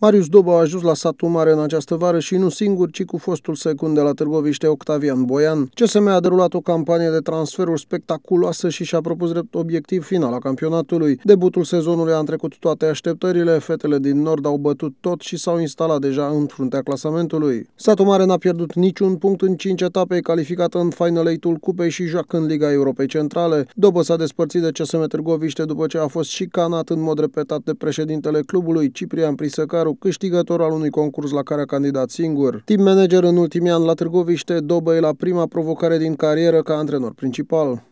Marius Dobă a ajuns la satul mare în această vară și nu singur, ci cu fostul secund de la Târgoviște Octavian Boian. CSM a derulat o campanie de transferuri spectaculoasă și și-a propus drept obiectiv final a campionatului. Debutul sezonului a întrecut toate așteptările, fetele din Nord au bătut tot și s-au instalat deja în fruntea clasamentului. Satul mare n-a pierdut niciun punct în 5 etape, e calificată în Final 8-ul cupei și joacă în Liga Europei Centrale. Dobă s-a despărțit de CSM Târgoviște după ce a fost și canat în mod repetat de președintele clubului Ciprian Prisăcar Tătaru, câștigător al unui concurs la care a candidat singur. Team manager în ultimii ani la Târgoviște, e la prima provocare din carieră ca antrenor principal.